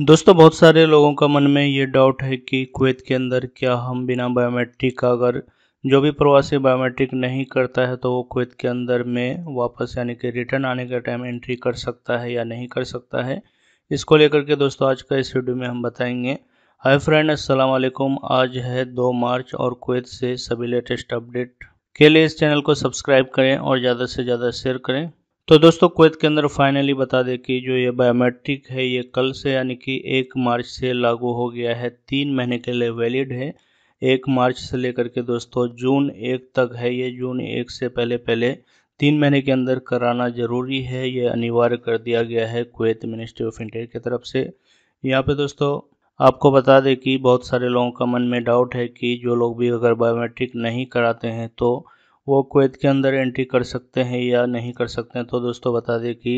दोस्तों बहुत सारे लोगों का मन में ये डाउट है कि कुवैत के अंदर क्या हम बिना बायोमेट्रिक का अगर जो भी प्रवासी बायोमेट्रिक नहीं करता है तो वो कुवैत के अंदर में वापस यानी कि रिटर्न आने के टाइम एंट्री कर सकता है या नहीं कर सकता है इसको लेकर के दोस्तों आज का इस वीडियो में हम बताएंगे हाय फ्रेंड अस्सलाम वालेकुम आज है दो मार्च और कुवैत से सभी लेटेस्ट अपडेट के लिए इस चैनल को सब्सक्राइब करें और ज़्यादा से ज़्यादा शेयर करें तो दोस्तों कुवैत के अंदर फाइनली बता दें कि जो ये बायोमेट्रिक है ये कल से यानी कि एक मार्च से लागू हो गया है तीन महीने के लिए वैलिड है एक मार्च से लेकर के दोस्तों जून एक तक है ये जून एक से पहले पहले तीन महीने के अंदर कराना ज़रूरी है ये अनिवार्य कर दिया गया है कुवैत मिनिस्ट्री ऑफ इंटीरियर की तरफ से यहाँ पे दोस्तों आपको बता दें कि बहुत सारे लोगों का मन में डाउट है कि जो लोग भी अगर बायोमेट्रिक नहीं कराते हैं तो वो कुवैत के अंदर एंट्री कर सकते हैं या नहीं कर सकते हैं तो दोस्तों बता दें कि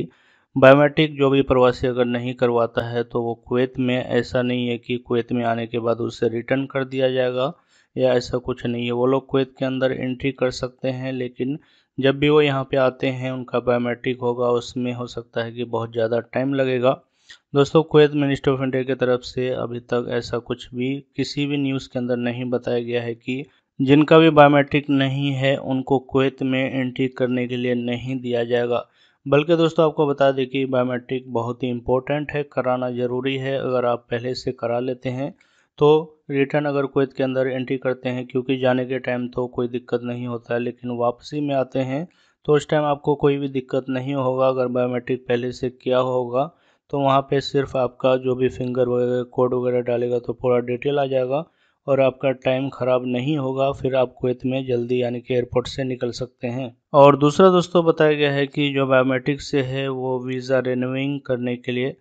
बायोमेट्रिक जो भी प्रवासी अगर नहीं करवाता है तो वो कुवैत में ऐसा नहीं है कि कुवैत में आने के बाद उसे रिटर्न कर दिया जाएगा या ऐसा कुछ नहीं है वो लोग कुवैत के अंदर एंट्री कर सकते हैं लेकिन जब भी वो यहाँ पे आते हैं उनका बायोमेट्रिक होगा उसमें हो सकता है कि बहुत ज़्यादा टाइम लगेगा दोस्तों कुवैत मिनिस्ट्री ऑफ इंडिया की तरफ से अभी तक ऐसा कुछ भी किसी भी न्यूज़ के अंदर नहीं बताया गया है कि जिनका भी बायोमेट्रिक नहीं है उनको कुवैत में एंट्री करने के लिए नहीं दिया जाएगा बल्कि दोस्तों आपको बता दें कि बायोमेट्रिक बहुत ही इम्पोर्टेंट है कराना ज़रूरी है अगर आप पहले से करा लेते हैं तो रिटर्न अगर कुवैत के अंदर एंट्री करते हैं क्योंकि जाने के टाइम तो कोई दिक्कत नहीं होता है लेकिन वापसी में आते हैं तो उस टाइम आपको कोई भी दिक्कत नहीं होगा अगर बायोमेट्रिक पहले से किया होगा तो वहाँ पे सिर्फ आपका जो भी फिंगर वगैरह कोड वगैरह डालेगा तो पूरा डिटेल आ जाएगा और आपका टाइम ख़राब नहीं होगा फिर आप कुवैत में जल्दी यानी कि एयरपोर्ट से निकल सकते हैं और दूसरा दोस्तों बताया गया है कि जो बायोमेट्रिक से है वो वीज़ा रिन्यूइंग करने के लिए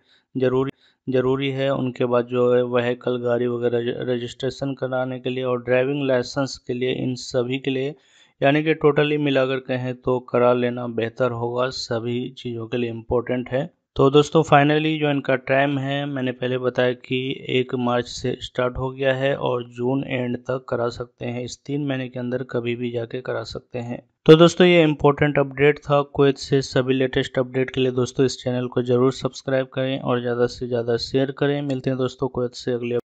ज़रूरी ज़रूरी है उनके बाद जो है वहीकल गाड़ी वगैरह रजिस्ट्रेशन कराने के लिए और ड्राइविंग लाइसेंस के लिए इन सभी के लिए यानी कि टोटली मिलाकर कहें तो करा लेना बेहतर होगा सभी चीज़ों के लिए इम्पोर्टेंट है तो दोस्तों फाइनली जो इनका टाइम है मैंने पहले बताया कि एक मार्च से स्टार्ट हो गया है और जून एंड तक करा सकते हैं इस तीन महीने के अंदर कभी भी जाके करा सकते हैं तो दोस्तों ये इम्पोर्टेंट अपडेट था कुवैत से सभी लेटेस्ट अपडेट के लिए दोस्तों इस चैनल को जरूर सब्सक्राइब करें और ज़्यादा से ज़्यादा शेयर करें मिलते हैं दोस्तों कुवैत से अगले